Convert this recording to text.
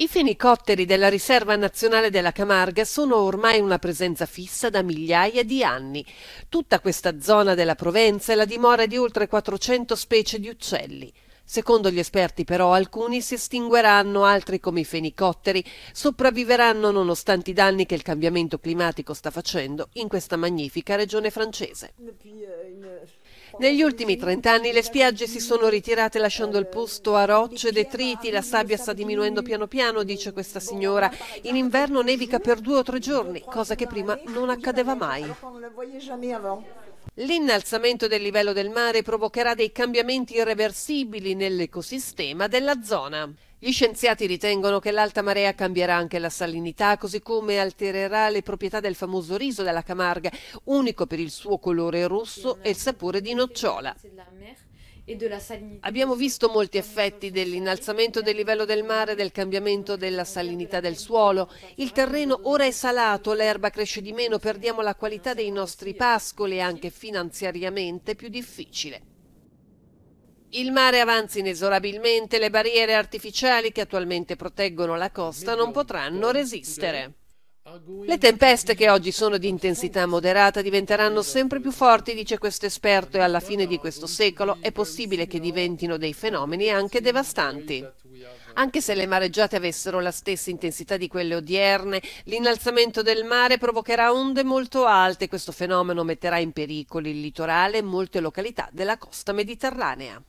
I fenicotteri della Riserva Nazionale della Camarga sono ormai una presenza fissa da migliaia di anni. Tutta questa zona della Provenza è la dimora di oltre 400 specie di uccelli. Secondo gli esperti però alcuni si estingueranno, altri come i fenicotteri sopravviveranno nonostante i danni che il cambiamento climatico sta facendo in questa magnifica regione francese. Negli ultimi trent'anni le spiagge si sono ritirate lasciando il posto a rocce, detriti, la sabbia sta diminuendo piano piano, dice questa signora. In inverno nevica per due o tre giorni, cosa che prima non accadeva mai. L'innalzamento del livello del mare provocherà dei cambiamenti irreversibili nell'ecosistema della zona. Gli scienziati ritengono che l'alta marea cambierà anche la salinità, così come altererà le proprietà del famoso riso della Camarga, unico per il suo colore rosso e il sapore di nocciola e della salinità. Abbiamo visto molti effetti dell'innalzamento del livello del mare, del cambiamento della salinità del suolo. Il terreno ora è salato, l'erba cresce di meno, perdiamo la qualità dei nostri pascoli e anche finanziariamente più difficile. Il mare avanza inesorabilmente, le barriere artificiali che attualmente proteggono la costa non potranno resistere. Le tempeste che oggi sono di intensità moderata diventeranno sempre più forti, dice questo esperto, e alla fine di questo secolo è possibile che diventino dei fenomeni anche devastanti. Anche se le mareggiate avessero la stessa intensità di quelle odierne, l'innalzamento del mare provocherà onde molto alte e questo fenomeno metterà in pericolo il litorale e molte località della costa mediterranea.